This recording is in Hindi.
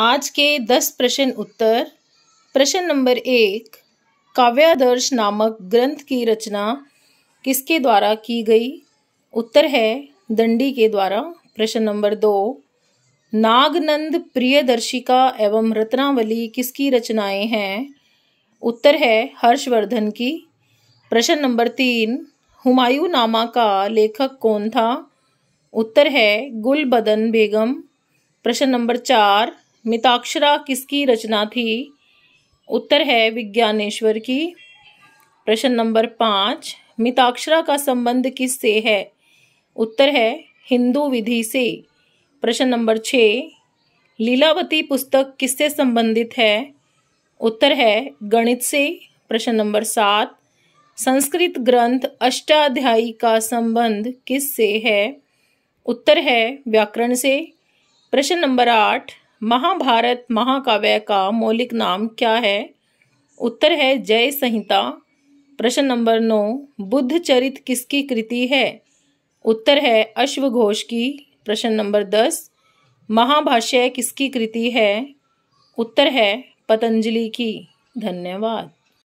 आज के दस प्रश्न उत्तर प्रश्न नंबर एक काव्यादर्श नामक ग्रंथ की रचना किसके द्वारा की गई उत्तर है दंडी के द्वारा प्रश्न नंबर दो नागनंद प्रियदर्शिका एवं रत्नावली किसकी रचनाएं हैं उत्तर है हर्षवर्धन की प्रश्न नंबर तीन हुमायूं नामा का लेखक कौन था उत्तर है गुलबदन बेगम प्रश्न नंबर चार मिताक्षरा किसकी रचना थी उत्तर है विज्ञानेश्वर की प्रश्न नंबर पाँच मिताक्षरा का संबंध किस से है उत्तर है हिंदू विधि से प्रश्न नंबर छः लीलावती पुस्तक किससे संबंधित है उत्तर है गणित से प्रश्न नंबर सात संस्कृत ग्रंथ अष्टाध्यायी का संबंध किस से है उत्तर है व्याकरण से प्रश्न नंबर आठ महाभारत महाकाव्य का मौलिक नाम क्या है उत्तर है जय संहिता प्रश्न नंबर नौ बुद्ध चरित किसकी कृति है उत्तर है अश्वघोष की प्रश्न नंबर दस महाभाष्य किसकी कृति है उत्तर है पतंजलि की धन्यवाद